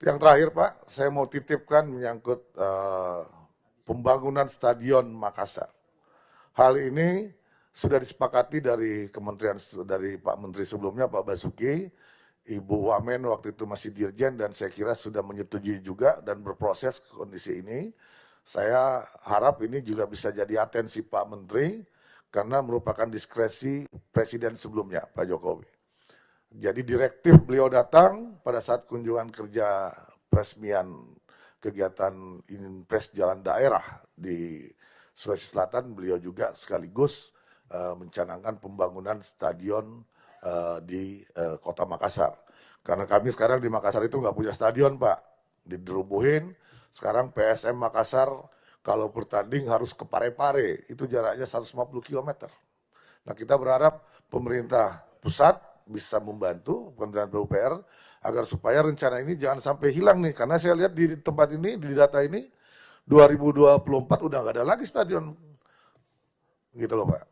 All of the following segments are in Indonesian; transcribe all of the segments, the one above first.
Yang terakhir Pak, saya mau titipkan menyangkut uh, pembangunan Stadion Makassar. Hal ini sudah disepakati dari Kementerian dari Pak Menteri sebelumnya Pak Basuki, Ibu Wamen waktu itu masih dirjen dan saya kira sudah menyetujui juga dan berproses kondisi ini. Saya harap ini juga bisa jadi atensi Pak Menteri karena merupakan diskresi presiden sebelumnya Pak Jokowi. Jadi direktif beliau datang pada saat kunjungan kerja peresmian kegiatan Inpres Jalan Daerah di Sulawesi Selatan, beliau juga sekaligus uh, mencanangkan pembangunan stadion uh, di uh, Kota Makassar. Karena kami sekarang di Makassar itu nggak punya stadion, Pak. Diderubuhin, sekarang PSM Makassar kalau bertanding harus ke Pare-Pare, itu jaraknya 150 km. Nah kita berharap pemerintah pusat bisa membantu Kementerian PUPR agar supaya rencana ini jangan sampai hilang nih karena saya lihat di tempat ini di data ini 2024 udah nggak ada lagi stadion gitu loh Pak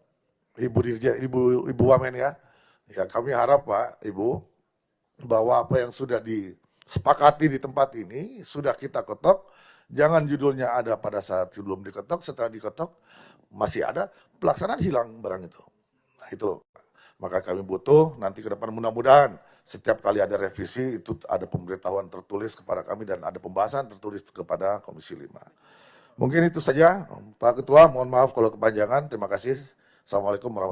Ibu Dirjen Ibu Ibu Wamen ya ya kami harap Pak Ibu bahwa apa yang sudah disepakati di tempat ini sudah kita ketok jangan judulnya ada pada saat belum diketok setelah diketok masih ada pelaksanaan hilang barang itu nah itu loh Pak. Maka kami butuh nanti ke depan mudah-mudahan setiap kali ada revisi itu ada pemberitahuan tertulis kepada kami dan ada pembahasan tertulis kepada Komisi 5. Mungkin itu saja Pak Ketua, mohon maaf kalau kepanjangan. Terima kasih. Assalamualaikum warahmatullahi